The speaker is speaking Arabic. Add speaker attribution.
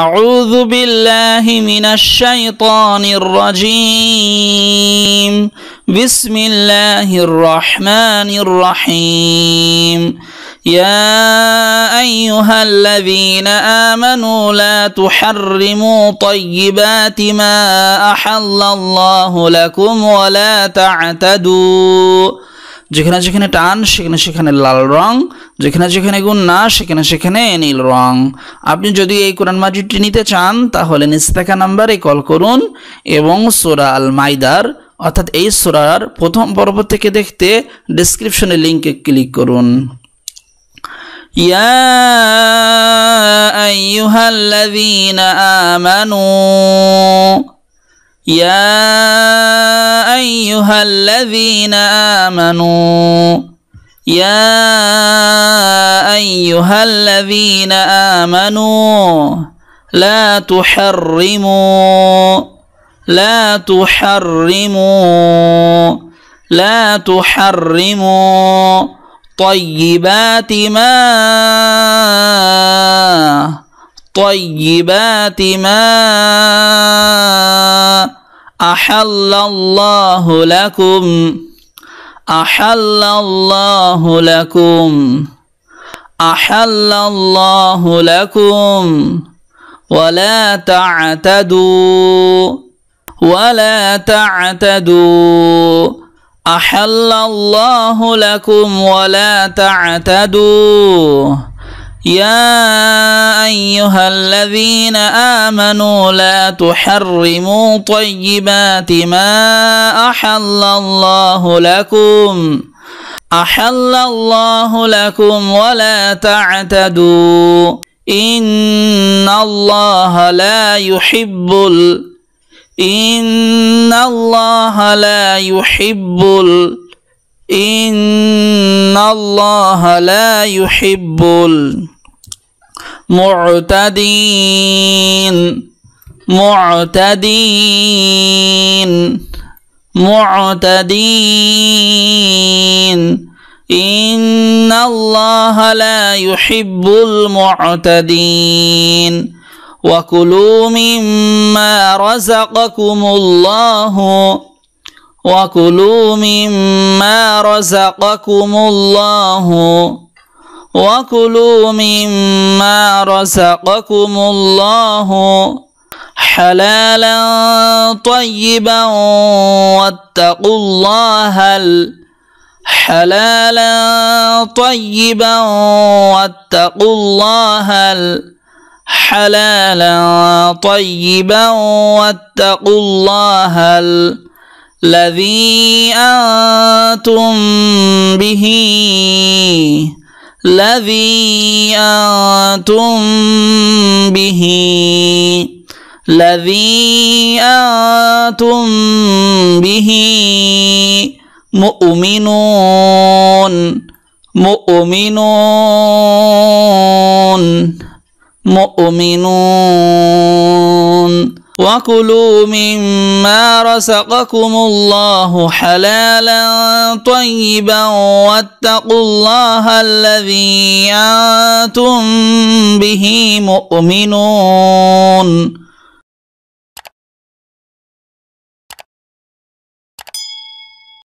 Speaker 1: أعوذ بالله من الشيطان الرجيم بسم الله الرحمن الرحيم يا أيها الذين آمنوا لا تحرموا طيبات ما أحل الله لكم ولا تعتدوا جيكنا جيكنا تان شيكنا شيكنا লাল যেখানে যেখানে গুণ না সেখানে সেখানে নীল রং আপনি যদি এই কোরআন মাজিদটি নিতে চান তাহলে নিচে নাম্বারে কল করুন এবং সোরা আল মাইদার অর্থাৎ এই সোরার প্রথম পর্ব থেকে দেখতে ডিসক্রিপশনে লিঙ্কে ক্লিক করুন يا ايها الذين امنوا لا تحرموا لا تحرموا لا تحرموا طيبات ما طيبات ما احل الله لكم احل الله لكم أحل الله لكم ولا تعتدوا ولا تعتدوا أحل الله لكم ولا تعتدوا يا أيها الذين آمنوا لا تحرموا طيبات ما أحل الله لكم أحل الله لكم ولا تعتدوا إن الله لا يحب ال... إن الله لا يحب ال... إن الله لا يحب المعتدين معتدين معتدين ان الله لا يحب المعتدين وكلوا مما رزقكم الله وكلوا مما رزقكم الله وكلوا مما رزقكم الله حلالا طيبا واتقوا الله حلالا طيبا واتقوا الله حلالا طيبا واتقوا الله الذي أنتم به الذي أنتم به الذي أنتم به مؤمنون مؤمنون مؤمنون وكلوا مما رزقكم الله حلالا طيبا واتقوا الله الذي انتم به مؤمنون